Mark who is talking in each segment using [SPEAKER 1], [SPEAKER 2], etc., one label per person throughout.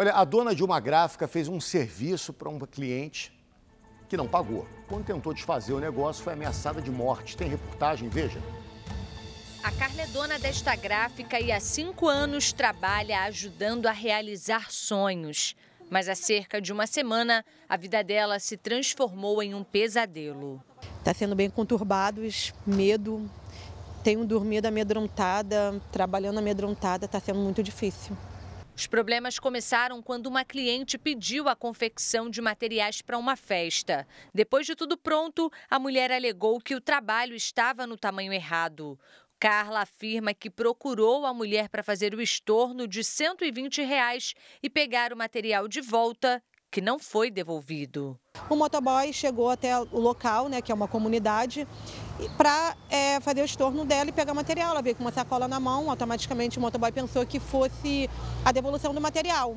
[SPEAKER 1] Olha, a dona de uma gráfica fez um serviço para um cliente que não pagou. Quando tentou desfazer o negócio, foi ameaçada de morte. Tem reportagem, veja.
[SPEAKER 2] A Carla é dona desta gráfica e há cinco anos trabalha ajudando a realizar sonhos. Mas há cerca de uma semana, a vida dela se transformou em um pesadelo.
[SPEAKER 1] Está sendo bem conturbados, medo. Tenho dormido amedrontada, trabalhando amedrontada, está sendo muito difícil.
[SPEAKER 2] Os problemas começaram quando uma cliente pediu a confecção de materiais para uma festa. Depois de tudo pronto, a mulher alegou que o trabalho estava no tamanho errado. Carla afirma que procurou a mulher para fazer o estorno de 120 reais e pegar o material de volta que não foi
[SPEAKER 1] devolvido. O motoboy chegou até o local, né, que é uma comunidade, para é, fazer o estorno dela e pegar material. Ela veio com uma sacola na mão, automaticamente o motoboy pensou que fosse a devolução do material.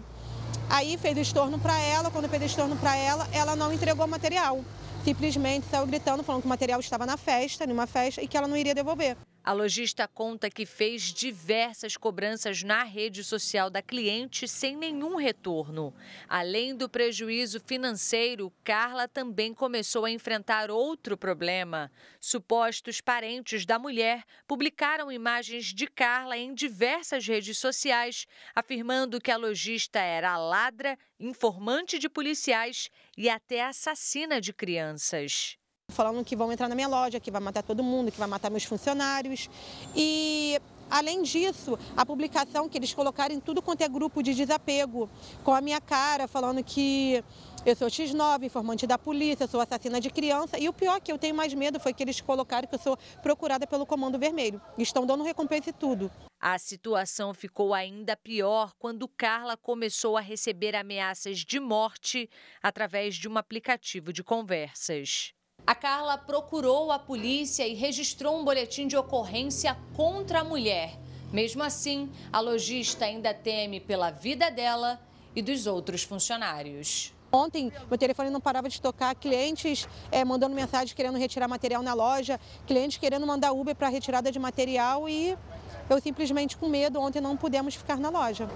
[SPEAKER 1] Aí fez o estorno para ela, quando fez o estorno para ela, ela não entregou o material. Simplesmente saiu gritando, falando que o material estava na festa, numa festa, e que ela não iria devolver.
[SPEAKER 2] A lojista conta que fez diversas cobranças na rede social da cliente sem nenhum retorno. Além do prejuízo financeiro, Carla também começou a enfrentar outro problema. Supostos parentes da mulher publicaram imagens de Carla em diversas redes sociais, afirmando que a lojista era ladra, informante de policiais e até assassina de crianças
[SPEAKER 1] falando que vão entrar na minha loja, que vai matar todo mundo, que vai matar meus funcionários. E Além disso, a publicação que eles colocaram em tudo quanto é grupo de desapego, com a minha cara, falando que eu sou X9, informante da polícia, sou assassina de criança. E o pior que eu tenho mais medo foi que eles colocaram que eu sou procurada pelo Comando Vermelho. Estão dando recompensa e tudo. A
[SPEAKER 2] situação ficou ainda pior quando Carla começou a receber ameaças de morte através de um aplicativo de conversas. A Carla procurou a polícia e registrou um boletim de ocorrência contra a mulher. Mesmo assim, a lojista ainda teme pela vida dela e dos outros funcionários.
[SPEAKER 1] Ontem, meu telefone não parava de tocar, clientes é, mandando mensagem querendo retirar material na loja, clientes querendo mandar Uber para retirada de material e eu simplesmente com medo, ontem não pudemos ficar na loja.